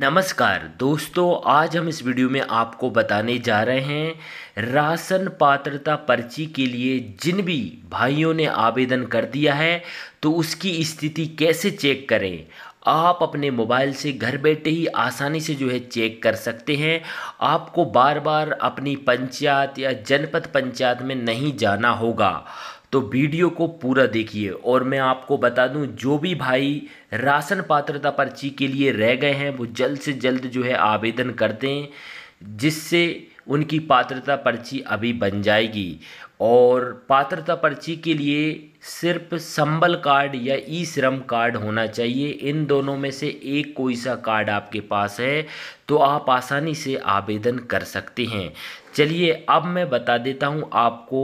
नमस्कार दोस्तों आज हम इस वीडियो में आपको बताने जा रहे हैं राशन पात्रता पर्ची के लिए जिन भी भाइयों ने आवेदन कर दिया है तो उसकी स्थिति कैसे चेक करें आप अपने मोबाइल से घर बैठे ही आसानी से जो है चेक कर सकते हैं आपको बार बार अपनी पंचायत या जनपद पंचायत में नहीं जाना होगा तो वीडियो को पूरा देखिए और मैं आपको बता दूं जो भी भाई राशन पात्रता पर्ची के लिए रह गए हैं वो जल्द से जल्द जो है आवेदन करते हैं जिससे उनकी पात्रता पर्ची अभी बन जाएगी और पात्रता पर्ची के लिए सिर्फ संबल कार्ड या ई श्रम कार्ड होना चाहिए इन दोनों में से एक कोई सा कार्ड आपके पास है तो आप आसानी से आवेदन कर सकते हैं चलिए अब मैं बता देता हूँ आपको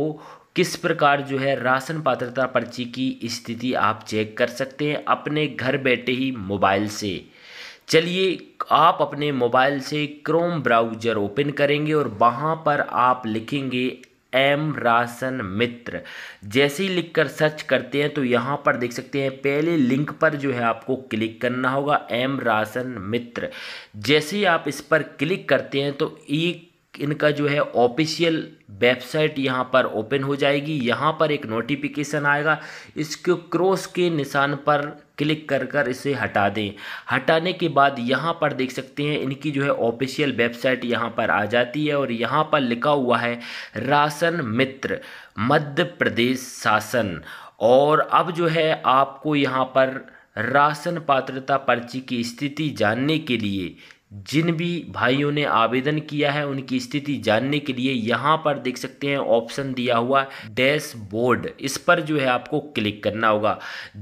किस प्रकार जो है राशन पात्रता पर्ची की स्थिति आप चेक कर सकते हैं अपने घर बैठे ही मोबाइल से चलिए आप अपने मोबाइल से क्रोम ब्राउज़र ओपन करेंगे और वहाँ पर आप लिखेंगे एम राशन मित्र जैसे ही लिखकर सर्च करते हैं तो यहाँ पर देख सकते हैं पहले लिंक पर जो है आपको क्लिक करना होगा एम राशन मित्र जैसे ही आप इस पर क्लिक करते हैं तो एक इनका जो है ऑफिशियल वेबसाइट यहाँ पर ओपन हो जाएगी यहाँ पर एक नोटिफिकेशन आएगा इसको क्रॉस के निशान पर क्लिक कर कर इसे हटा दें हटाने के बाद यहाँ पर देख सकते हैं इनकी जो है ऑफिशियल वेबसाइट यहाँ पर आ जाती है और यहाँ पर लिखा हुआ है राशन मित्र मध्य प्रदेश शासन और अब जो है आपको यहाँ पर राशन पात्रता पर्ची की स्थिति जानने के लिए जिन भी भाइयों ने आवेदन किया है उनकी स्थिति जानने के लिए यहाँ पर देख सकते हैं ऑप्शन दिया हुआ डैशबोर्ड इस पर जो है आपको क्लिक करना होगा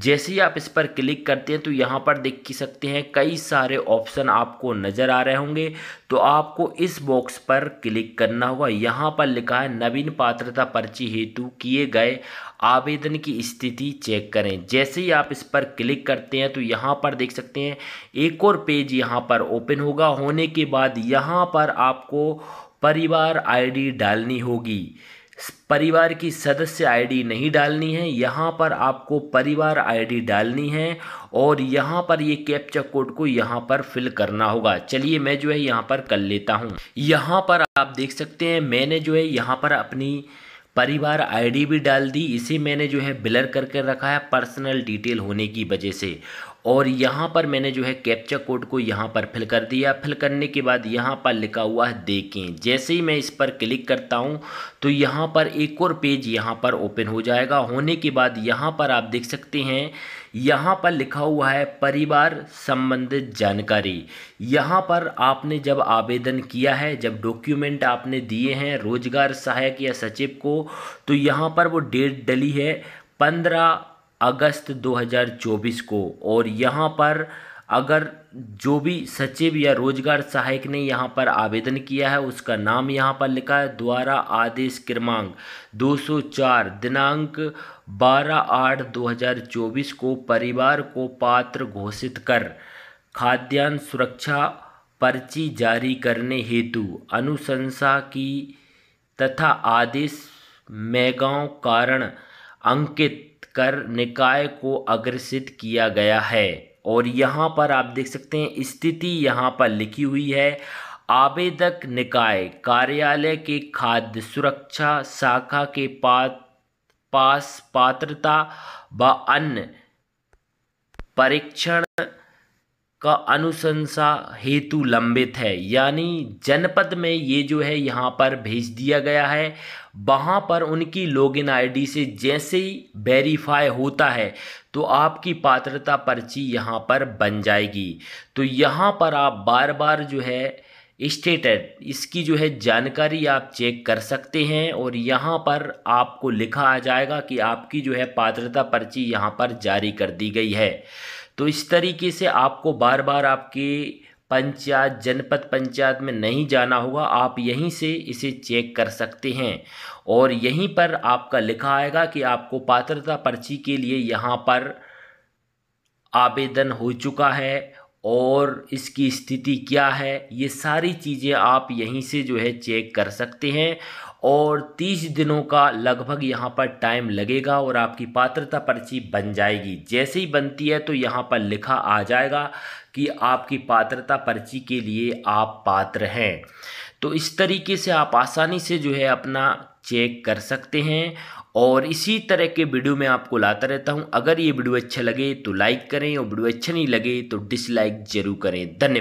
जैसे ही आप इस पर क्लिक करते हैं तो यहाँ पर देख सकते हैं कई सारे ऑप्शन आपको नज़र आ रहे होंगे तो आपको इस बॉक्स पर क्लिक करना होगा यहाँ पर लिखा है नवीन पात्रता पर्ची हेतु किए गए आवेदन की स्थिति चेक करें जैसे ही आप इस पर क्लिक करते हैं तो यहाँ पर देख सकते हैं एक और पेज यहाँ पर ओपन होगा होगा होने के बाद यहाँ पर आपको परिवार आईडी डालनी होगी परिवार की सदस्य आईडी नहीं डालनी है यहाँ पर आपको परिवार आईडी डालनी है और यहाँ पर ये कैप्चा कोड को यहाँ पर फिल करना होगा चलिए मैं जो है यहाँ पर कर लेता हूँ यहाँ पर आप देख सकते हैं मैंने जो है यहाँ पर अपनी परिवार आईडी भी डाल दी इसे मैंने जो है ब्लर करके रखा है पर्सनल डिटेल होने की वजह से और यहाँ पर मैंने जो है कैप्चा कोड को यहाँ पर फिल कर दिया फिल करने के बाद यहाँ पर लिखा हुआ है देखें जैसे ही मैं इस पर क्लिक करता हूँ तो यहाँ पर एक और पेज यहाँ पर ओपन हो जाएगा होने के बाद यहाँ पर आप देख सकते हैं यहाँ पर लिखा हुआ है परिवार संबंधित जानकारी यहाँ पर आपने जब आवेदन किया है जब डॉक्यूमेंट आपने दिए हैं रोजगार सहायक या सचिव को तो यहाँ पर वो डेट डली है पंद्रह अगस्त 2024 को और यहाँ पर अगर जो भी सचिव या रोजगार सहायक ने यहाँ पर आवेदन किया है उसका नाम यहाँ पर लिखा है द्वारा आदेश क्रमांक 204 दिनांक 12 आठ 2024 को परिवार को पात्र घोषित कर खाद्यान्न सुरक्षा पर्ची जारी करने हेतु अनुशंसा की तथा आदेश मैगांव कारण अंकित कर निकाय को अग्रसित किया गया है और यहाँ पर आप देख सकते हैं स्थिति यहाँ पर लिखी हुई है आवेदक निकाय कार्यालय के खाद्य सुरक्षा शाखा के पात पास पात्रता व अन्य परीक्षण का अनुशंसा हेतु लंबित है यानी जनपद में ये जो है यहाँ पर भेज दिया गया है वहाँ पर उनकी लॉगिन आईडी से जैसे ही वेरीफाई होता है तो आपकी पात्रता पर्ची यहाँ पर बन जाएगी तो यहाँ पर आप बार बार जो है स्टेटेड इसकी जो है जानकारी आप चेक कर सकते हैं और यहाँ पर आपको लिखा आ जाएगा कि आपकी जो है पात्रता पर्ची यहाँ पर जारी कर दी गई है तो इस तरीके से आपको बार बार आपके पंचायत जनपद पंचायत में नहीं जाना होगा आप यहीं से इसे चेक कर सकते हैं और यहीं पर आपका लिखा आएगा कि आपको पात्रता पर्ची के लिए यहाँ पर आवेदन हो चुका है और इसकी स्थिति क्या है ये सारी चीज़ें आप यहीं से जो है चेक कर सकते हैं और तीस दिनों का लगभग यहाँ पर टाइम लगेगा और आपकी पात्रता पर्ची बन जाएगी जैसे ही बनती है तो यहाँ पर लिखा आ जाएगा कि आपकी पात्रता पर्ची के लिए आप पात्र हैं तो इस तरीके से आप आसानी से जो है अपना चेक कर सकते हैं और इसी तरह के वीडियो में आपको लाता रहता हूँ अगर ये वीडियो अच्छा लगे तो लाइक करें और वीडियो अच्छा नहीं लगे तो डिसलाइक जरूर करें धन्यवाद